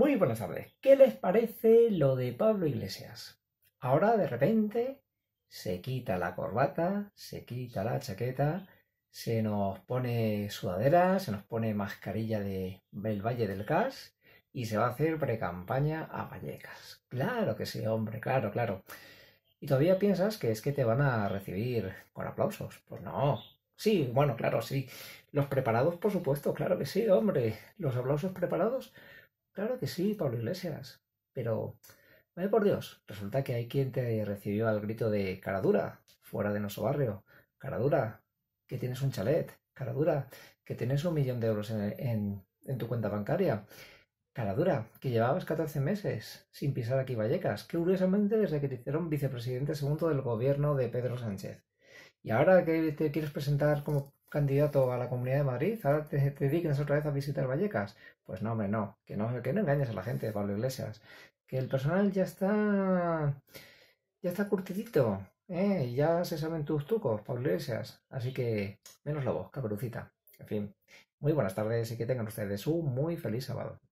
Muy buenas tardes. ¿Qué les parece lo de Pablo Iglesias? Ahora de repente se quita la corbata, se quita la chaqueta, se nos pone sudadera, se nos pone mascarilla de Belvalle Valle del Cas, y se va a hacer precampaña a Vallecas. Claro que sí, hombre, claro, claro. Y todavía piensas que es que te van a recibir con aplausos. Pues no. Sí, bueno, claro, sí. Los preparados, por supuesto, claro que sí, hombre. Los aplausos preparados Claro que sí, Pablo Iglesias. Pero, vaya por Dios, resulta que hay quien te recibió al grito de Caradura, fuera de nuestro barrio. Caradura, que tienes un chalet. Caradura, que tienes un millón de euros en, tu cuenta bancaria. Caradura, que llevabas 14 meses sin pisar aquí Vallecas, que curiosamente desde que te hicieron vicepresidente segundo del gobierno de Pedro Sánchez. Y ahora que te quieres presentar como candidato a la Comunidad de Madrid, ahora te, te otra vez a visitar Vallecas. Pues no, hombre, no, que no, que no engañes a la gente, Pablo Iglesias. Que el personal ya está. ya está curtidito, ¿eh? ya se saben tus trucos, Pablo Iglesias. Así que, menos lobos, cabrucita. En fin, muy buenas tardes y que tengan ustedes un muy feliz sábado.